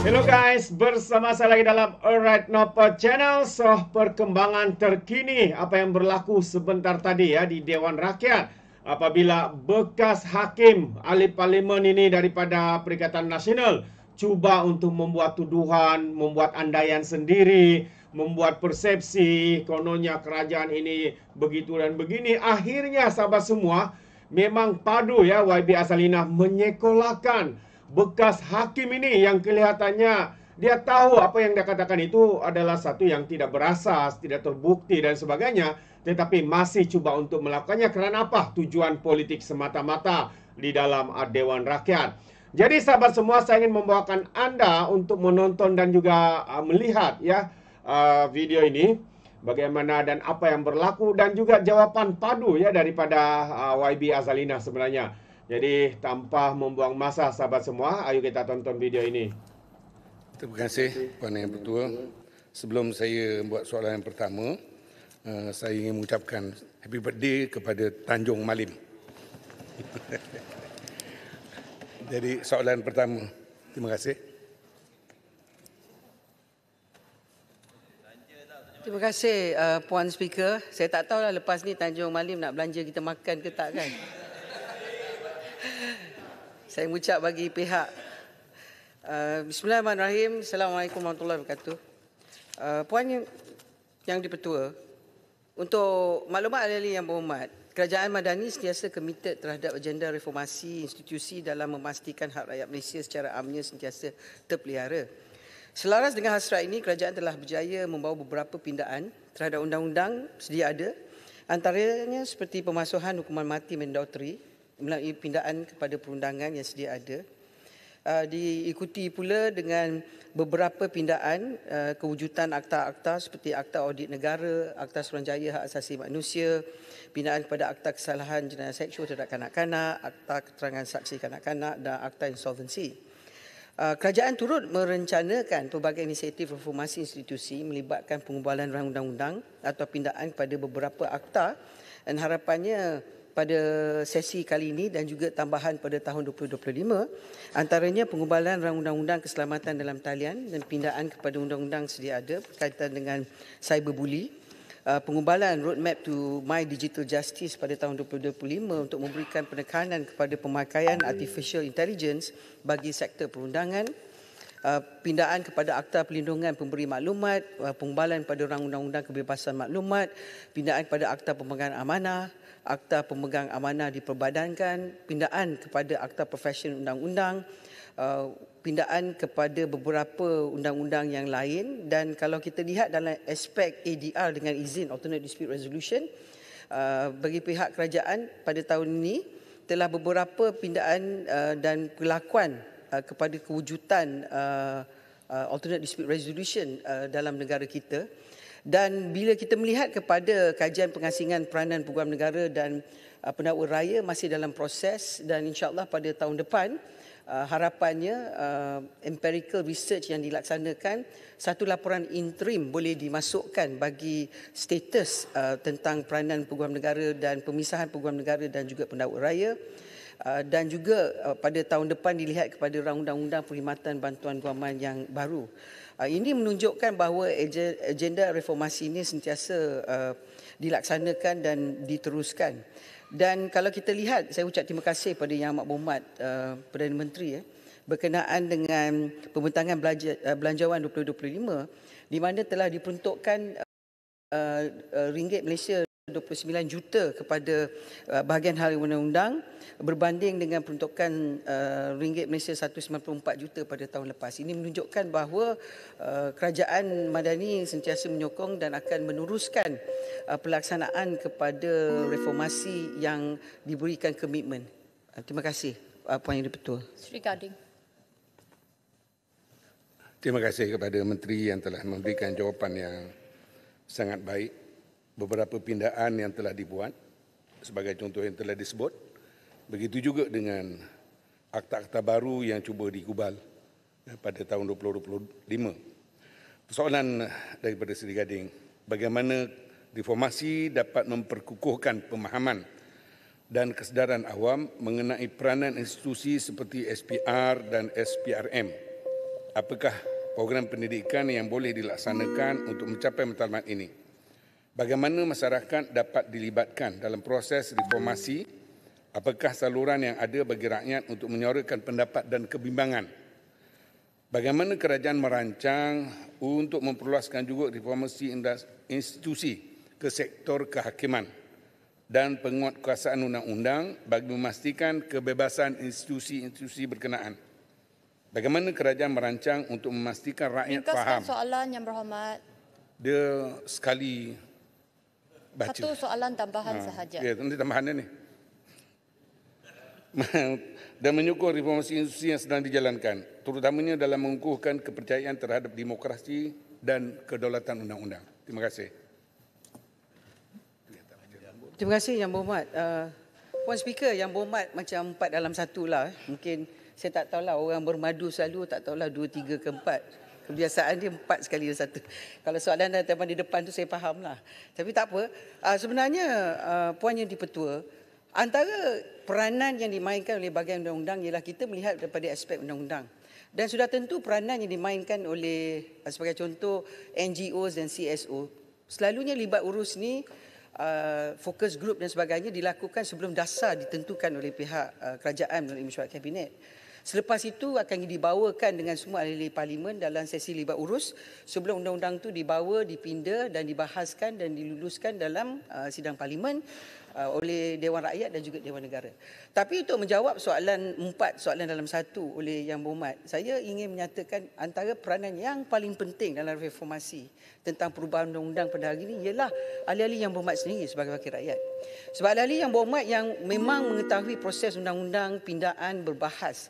Hello guys, bersama saya lagi dalam Alright Nopo Channel. So, perkembangan terkini apa yang berlaku sebentar tadi ya di Dewan Rakyat apabila bekas hakim ahli parlimen ini daripada Perikatan Nasional cuba untuk membuat tuduhan, membuat andaian sendiri, membuat persepsi kononnya kerajaan ini begitu dan begini. Akhirnya sahabat semua, memang padu ya YB Asalina menyekolahkan bekas hakim ini yang kelihatannya dia tahu apa yang dia katakan itu adalah satu yang tidak berasas, tidak terbukti dan sebagainya, tetapi masih coba untuk melakukannya kerana apa? Tujuan politik semata-mata di dalam Dewan Rakyat. Jadi sahabat semua saya ingin membawakan Anda untuk menonton dan juga uh, melihat ya uh, video ini bagaimana dan apa yang berlaku dan juga jawaban padu ya daripada uh, YB Azalina sebenarnya. Jadi tanpa membuang masa sahabat semua, ayo kita tonton video ini. Terima kasih Puan Yang Pertua. Sebelum saya buat soalan yang pertama, eh, saya ingin mengucapkan happy birthday kepada Tanjung Malim. Jadi soalan pertama, terima kasih. Terima kasih uh, Puan Speaker. Saya tak tahu lah lepas ni Tanjung Malim nak belanja kita makan ke tak kan. saya mengucap bagi pihak uh, Bismillahirrahmanirrahim. Assalamualaikum warahmatullahi wabarakatuh. Uh, puan yang, yang dipertua, untuk maklumat ahli yang berhormat, Kerajaan Madani sentiasa komited terhadap agenda reformasi institusi dalam memastikan hak rakyat Malaysia secara amnya sentiasa terpelihara. Selaras dengan hasrat ini, kerajaan telah berjaya membawa beberapa pindaan terhadap undang-undang sedia ada antaranya seperti pemasuhan hukuman mati mandatory melalui pindaan kepada perundangan yang sedia ada. Uh, diikuti pula dengan beberapa pindaan uh, ah, kewujudan akta-akta seperti Akta Audit Negara, Akta Suruhanjaya Hak Asasi Manusia, pindaan kepada Akta Kesalahan Jenayah Seksual Terhadap Kanak-Kanak, Akta Keterangan Saksi Kanak-Kanak dan Akta insolvency. Ah, kerajaan turut merencanakan pelbagai inisiatif reformasi institusi melibatkan pengubalan undang-undang atau pindaan kepada beberapa akta dan harapannya pada sesi kali ini dan juga tambahan pada tahun 2025 antaranya pengubalan rang undang-undang keselamatan dalam talian dan pindaan kepada undang-undang sedia ada berkaitan dengan cyberbully uh, pengubalan roadmap to my digital justice pada tahun 2025 untuk memberikan penekanan kepada pemakaian artificial intelligence bagi sektor perundangan uh, pindaan kepada akta pelindungan pemberi maklumat, uh, pengubalan pada orang undang-undang kebebasan maklumat, pindaan kepada akta pemegang amanah, akta pemegang amanah diperbadankan, pindaan kepada akta profesional undang-undang, uh, pindaan kepada beberapa undang-undang yang lain dan kalau kita lihat dalam aspek ADR dengan izin alternate dispute resolution uh, bagi pihak kerajaan pada tahun ini telah beberapa pindaan uh, dan perlakuan kepada kewujudan alternate dispute resolution dalam negara kita. Dan bila kita melihat kepada kajian pengasingan peranan peguam negara dan uh, pendakwa raya masih dalam proses dan insyaAllah pada tahun depan uh, harapannya uh, empirical research yang dilaksanakan satu laporan interim boleh dimasukkan bagi status uh, tentang peranan peguam negara dan pemisahan peguam negara dan juga pendakwa raya. Uh, dan juga uh, pada tahun depan dilihat kepada undang-undang perkhidmatan bantuan guaman yang baru. Ah, ini menunjukkan bahawa agenda reformasi ini sentiasa ah, dilaksanakan dan diteruskan. Dan kalau kita lihat, saya ucap terima kasih kepada Yang Amat Berhormat ah, Perdana Menteri ya, berkenaan dengan pembentangan belanjawan 2025 di mana telah diperuntukkan ringgit Malaysia 29 juta kepada uh, bahagian hari undang-undang berbanding dengan peruntukan uh, ringgit Malaysia 194 juta pada tahun lepas. Ini menunjukkan bahawa uh, kerajaan Madani sentiasa menyokong dan akan meneruskan pelaksanaan kepada reformasi yang diberikan komitmen. Terima kasih Puan Yang Dipertua. Sri Gading. Terima kasih kepada Menteri yang telah memberikan jawapan yang sangat baik beberapa pindaan yang telah dibuat sebagai contoh yang telah disebut begitu juga dengan akta-akta baru yang cuba digubal eh, pada tahun 2025 persoalan eh, daripada Seri Gading bagaimana reformasi dapat memperkukuhkan pemahaman dan kesedaran awam mengenai peranan institusi seperti SPR dan SPRM apakah program pendidikan yang boleh dilaksanakan untuk mencapai matlamat ini bagaimana masyarakat dapat dilibatkan dalam proses reformasi, apakah saluran yang ada bagi rakyat untuk menyuarakan pendapat dan kebimbangan. Bagaimana kerajaan merancang untuk memperluaskan juga reformasi institusi ke sektor kehakiman dan penguatkuasaan undang-undang bagi memastikan kebebasan institusi-institusi berkenaan. Bagaimana kerajaan merancang untuk memastikan rakyat Ingkaskan faham? Ingkaskan soalan yang berhormat. Dia sekali baca. Satu soalan tambahan ha. sahaja. Ya, nanti tambahannya ni. Dan menyokong reformasi institusi yang sedang dijalankan, terutamanya dalam mengukuhkan kepercayaan terhadap demokrasi dan kedaulatan undang-undang. Terima kasih. Terima kasih Yang Berhormat. Uh, Puan Speaker, Yang Berhormat macam empat dalam satu lah. Mungkin saya tak tahulah orang bermadu selalu tak tahulah dua, tiga ke empat kebiasaan dia empat sekali dia satu. Kalau soalan dan teman di depan tu saya faham lah. Tapi tak apa. Uh, sebenarnya uh, puan yang dipetua, antara peranan yang dimainkan oleh bagian undang-undang ialah kita melihat daripada aspek undang-undang. Dan sudah tentu peranan yang dimainkan oleh ah, sebagai contoh NGO dan CSO selalunya libat urus ni Uh, fokus group dan sebagainya dilakukan sebelum dasar ditentukan oleh pihak uh, kerajaan melalui mesyuarat kabinet. Selepas itu akan dibawakan dengan semua ahli parlimen dalam sesi libat urus sebelum undang-undang itu dibawa, dipindah dan dibahaskan dan diluluskan dalam uh, sidang parlimen uh, oleh Dewan Rakyat dan juga Dewan Negara. Tapi untuk menjawab soalan empat soalan dalam satu oleh Yang Berhormat, saya ingin menyatakan antara peranan yang paling penting dalam reformasi tentang perubahan undang-undang pada hari ini ialah ahli-ahli Yang Berhormat sendiri sebagai wakil rakyat. Sebab ahli-ahli Yang Berhormat yang memang mengetahui proses undang-undang pindaan berbahas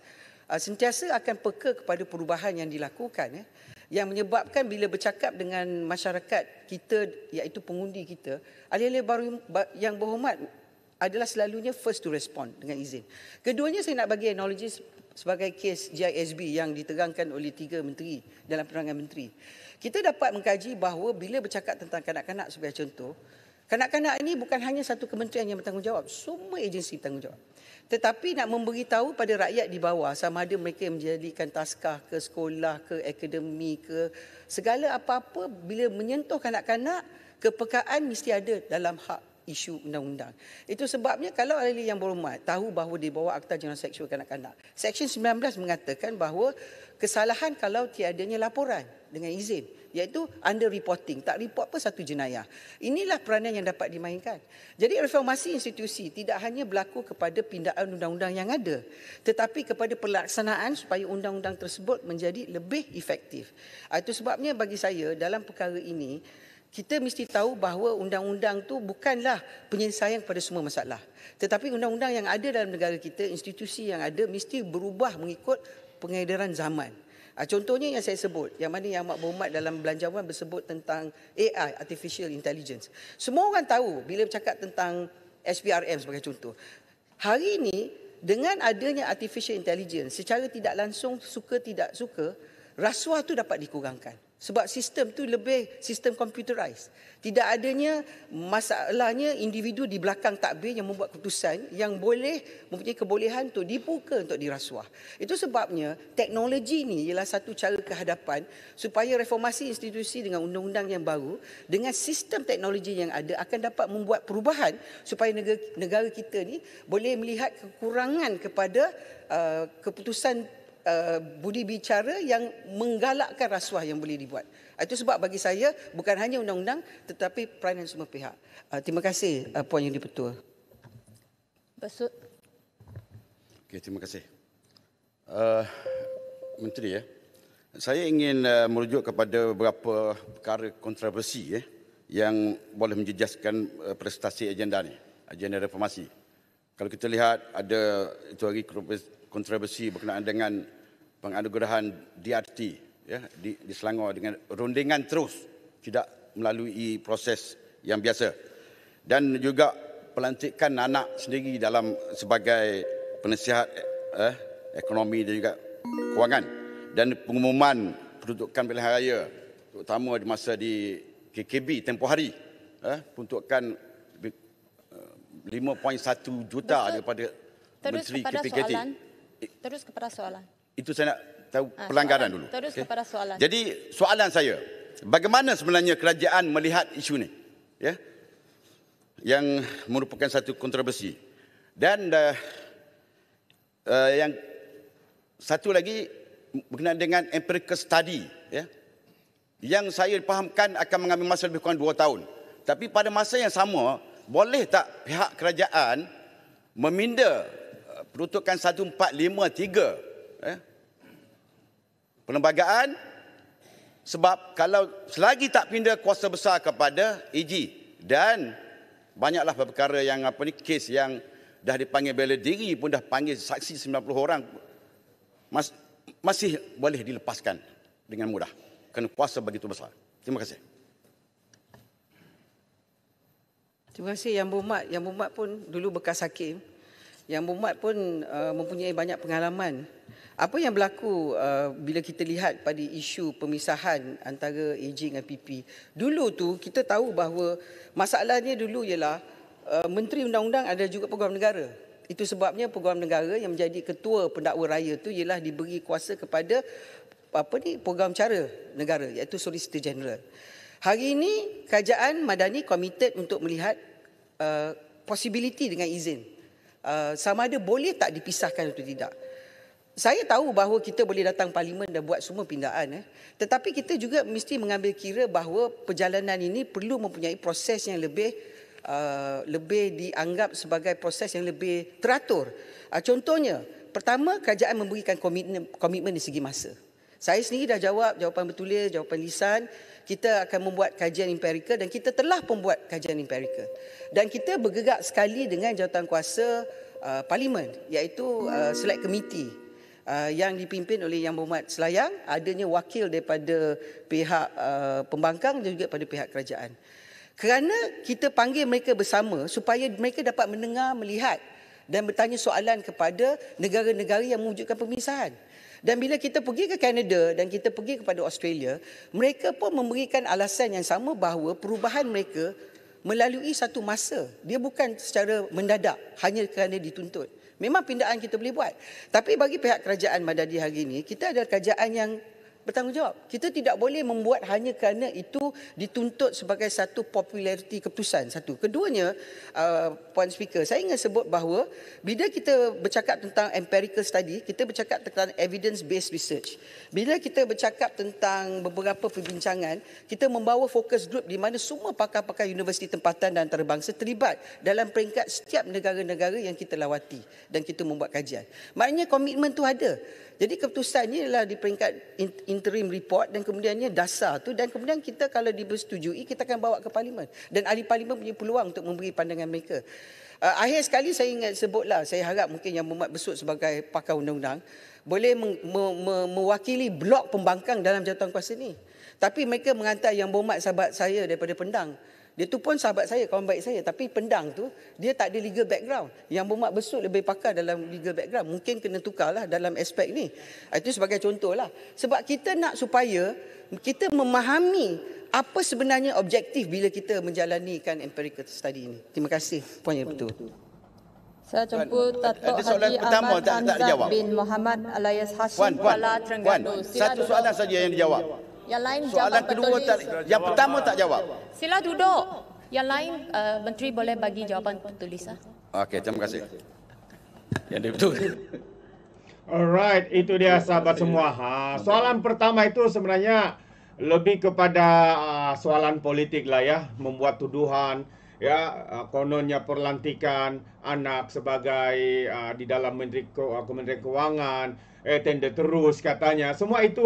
Ah, sentiasa akan peka kepada perubahan yang dilakukan ya yang menyebabkan bila bercakap dengan masyarakat kita iaitu pengundi kita ahli-ahli baru yang berhormat adalah selalunya first to respond dengan izin. Keduanya saya nak bagi analogi sebagai kes GISB yang diterangkan oleh tiga menteri dalam penerangan menteri. Kita dapat mengkaji bahawa bila bercakap tentang kanak-kanak sebagai contoh, Kanak-kanak ini bukan hanya satu kementerian yang bertanggungjawab, semua agensi bertanggungjawab. Tetapi nak memberitahu pada rakyat di bawah sama ada mereka menjadikan taskah ke sekolah ke akademi ke segala apa-apa bila menyentuh kanak-kanak kepekaan mesti ada dalam hak isu undang-undang. Itu sebabnya kalau ahli yang berhormat tahu bahawa di bawah Akta Jenayah Seksual Kanak-kanak, Seksyen 19 mengatakan bahawa kesalahan kalau tiadanya laporan dengan izin iaitu under reporting tak report pun satu jenayah inilah peranan yang dapat dimainkan jadi reformasi institusi tidak hanya berlaku kepada pindaan undang-undang yang ada tetapi kepada pelaksanaan supaya undang-undang tersebut menjadi lebih efektif ah, itu sebabnya bagi saya dalam perkara ini kita mesti tahu bahawa undang-undang tu bukanlah penyelesaian kepada semua masalah tetapi undang-undang yang ada dalam negara kita institusi yang ada mesti berubah mengikut pengedaran zaman. Ah, contohnya yang saya sebut, yang mana yang Mak Bumat dalam belanjawan bersebut tentang AI, Artificial Intelligence. Semua orang tahu bila bercakap tentang SPRM sebagai contoh. Hari ini dengan adanya Artificial Intelligence, secara tidak langsung suka tidak suka, rasuah itu dapat dikurangkan. Sebab sistem tu lebih sistem computerized. Tidak adanya masalahnya individu di belakang takbir yang membuat keputusan yang boleh mempunyai kebolehan untuk dibuka untuk dirasuah. Itu sebabnya teknologi ini ialah satu cara kehadapan supaya reformasi institusi dengan undang-undang yang baru dengan sistem teknologi yang ada akan dapat membuat perubahan supaya negara, negara kita ni boleh melihat kekurangan kepada uh, keputusan Eh, budi bicara yang menggalakkan rasuah yang boleh dibuat. Ah, itu sebab bagi saya bukan hanya undang-undang tetapi peranan semua pihak. Uh, terima kasih uh, Puan Yang Dipertua. Besut. Okay, terima kasih. Uh, Menteri, ya. saya ingin uh, merujuk kepada beberapa perkara kontroversi ya, yang boleh menjejaskan uh, prestasi agenda ini, agenda reformasi. Kalau kita lihat ada itu hari kontroversi berkenaan dengan penganugerahan DRT ya, di, di Selangor dengan rundingan terus tidak melalui proses yang biasa dan juga pelantikan anak sendiri dalam sebagai penasihat eh, ekonomi dan juga kewangan dan pengumuman peruntukan pilihan raya terutama di masa di KKB tempoh hari eh, peruntukan 5.1 eh, juta Betul. daripada Terus Menteri KPKT. soalan Terus kepada soalan. Itu saya nak tahu ha, pelanggaran soalan. dulu. Terus okay. kepada soalan. Jadi soalan saya, bagaimana sebenarnya kerajaan melihat isu ini? Ya? Yang merupakan satu kontroversi. Dan uh, uh, yang satu lagi berkenaan dengan empirical study. Ya? Yang saya fahamkan akan mengambil masa lebih kurang dua tahun. Tapi pada masa yang sama, boleh tak pihak kerajaan meminda peruntukan 1453 eh perlembagaan sebab kalau selagi tak pindah kuasa besar kepada EG dan banyaklah perkara yang apa ni kes yang dah dipanggil bela diri pun dah panggil saksi 90 orang mas, masih boleh dilepaskan dengan mudah kerana kuasa begitu besar. Terima kasih. Terima kasih Yang Bumat. Yang Bumat pun dulu bekas hakim. Yang Muhammad pun uh, mempunyai banyak pengalaman. Apa yang berlaku uh, bila kita lihat pada isu pemisahan antara AJ dengan PP? Dulu tu kita tahu bahawa masalahnya dulu ialah uh, Menteri Undang-Undang ada juga Peguam Negara. Itu sebabnya Peguam Negara yang menjadi ketua pendakwa raya tu ialah diberi kuasa kepada apa ni Peguam Cara Negara iaitu Solicitor General. Hari ini kerajaan Madani komited untuk melihat uh, possibility dengan izin Eh, sama ada boleh tak dipisahkan atau tidak. Saya tahu bahawa kita boleh datang parlimen dan buat semua pindaan. Eh. Tetapi kita juga mesti mengambil kira bahawa perjalanan ini perlu mempunyai proses yang lebih uh, lebih dianggap sebagai proses yang lebih teratur. Uh, contohnya, pertama kerajaan memberikan komitmen, komitmen di segi masa. Saya sendiri dah jawab jawapan bertulis, jawapan lisan. Kita akan membuat kajian empirical dan kita telah pun buat kajian empirical. Dan kita bergerak sekali dengan jawatankuasa uh, parlimen iaitu uh, select committee uh, yang dipimpin oleh Yang Berhormat Selayang. Adanya wakil daripada pihak uh, pembangkang dan juga pada pihak kerajaan. Kerana kita panggil mereka bersama supaya mereka dapat mendengar, melihat dan bertanya soalan kepada negara-negara yang mewujudkan pemisahan. Dan bila kita pergi ke Kanada dan kita pergi kepada Australia, mereka pun memberikan alasan yang sama bahawa perubahan mereka melalui satu masa. Dia bukan secara mendadak hanya kerana dituntut. Memang pindaan kita boleh buat. Tapi bagi pihak kerajaan Madadi hari ini, kita ada kerajaan yang bertanggungjawab. Kita tidak boleh membuat hanya kerana itu dituntut sebagai satu populariti keputusan. Satu. Keduanya, uh, Puan Speaker, saya ingin sebut bahawa bila kita bercakap tentang empirical study, kita bercakap tentang evidence-based research. Bila kita bercakap tentang beberapa perbincangan, kita membawa focus group di mana semua pakar-pakar universiti tempatan dan antarabangsa terlibat dalam peringkat setiap negara-negara yang kita lawati dan kita membuat kajian. Maknanya komitmen itu ada. Jadi keputusannya adalah di peringkat in- in- interim report dan kemudiannya dasar tu dan kemudian kita kalau dipersetujui kita akan bawa ke parlimen dan ahli parlimen punya peluang untuk memberi pandangan mereka. Uh, akhir sekali saya ingat sebutlah saya harap mungkin yang Muhammad Besut sebagai pakar undang-undang boleh me- me- me- mewakili blok pembangkang dalam jawatan kuasa ini. Tapi mereka menghantar yang Muhammad sahabat saya daripada Pendang dia tu pun sahabat saya, kawan baik saya. Tapi pendang tu, dia tak ada legal background. Yang bermak besut lebih pakar dalam legal background. Mungkin kena tukarlah dalam aspek ni. Ah, itu sebagai contoh lah. Sebab kita nak supaya kita memahami apa sebenarnya objektif bila kita menjalankan empirical study ini. Terima kasih Puan Yang Betul. Saya jemput Datuk Haji soalan Ahmad pertama, tak, tak, tak, dijawab. bin Muhammad Alayas Hashim Kuala Terengganu. satu soalan saja yang dijawab. Yang lain Soalan jawab kedua betul. Tak, yang jawab. pertama tak jawab. Sila duduk. Yang lain uh, menteri boleh bagi jawapan tertulis. Ah. Okey, terima kasih. Yang dia betul. Alright, itu dia sahabat semua. Ha, soalan pertama itu sebenarnya lebih kepada uh, soalan politik lah ya, membuat tuduhan ya uh, kononnya perlantikan anak sebagai uh, di dalam menteri uh, kementerian kewangan eh tender terus katanya semua itu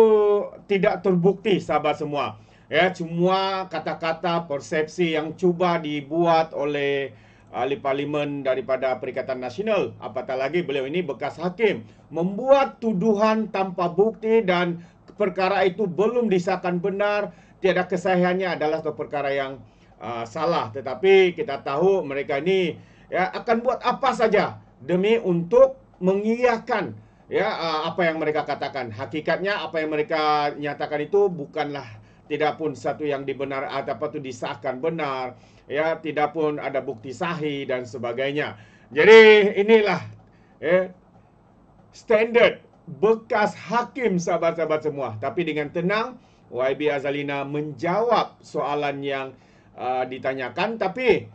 tidak terbukti sahabat semua ya semua kata-kata persepsi yang cuba dibuat oleh uh, ahli parlimen daripada Perikatan Nasional apatah lagi beliau ini bekas hakim membuat tuduhan tanpa bukti dan perkara itu belum disahkan benar tiada kesahihannya adalah perkara yang uh, salah tetapi kita tahu mereka ini ya akan buat apa saja demi untuk mengiyakan ya uh, apa yang mereka katakan hakikatnya apa yang mereka nyatakan itu bukanlah tidak pun satu yang dibenar apa itu disahkan benar ya tidak pun ada bukti sahih dan sebagainya jadi inilah ya standard bekas hakim sahabat-sahabat semua tapi dengan tenang YB Azalina menjawab soalan yang uh, ditanyakan tapi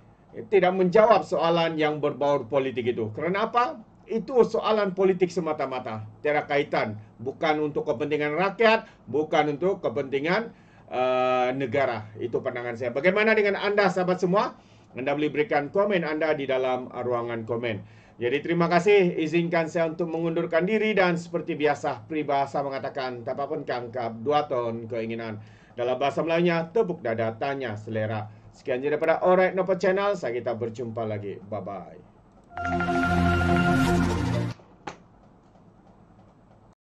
tidak menjawab soalan yang berbau politik itu. Kerana apa? Itu soalan politik semata-mata. Tidak kaitan. Bukan untuk kepentingan rakyat, bukan untuk kepentingan uh, negara. Itu pandangan saya. Bagaimana dengan anda sahabat semua? Anda boleh berikan komen anda di dalam ruangan komen. Jadi terima kasih izinkan saya untuk mengundurkan diri dan seperti biasa peribahasa mengatakan tak apa pun kangkap dua tahun keinginan. Dalam bahasa Melayunya, tepuk dada tanya selera. Sekian je daripada Alright Nopo Channel. Saya kita berjumpa lagi. Bye-bye.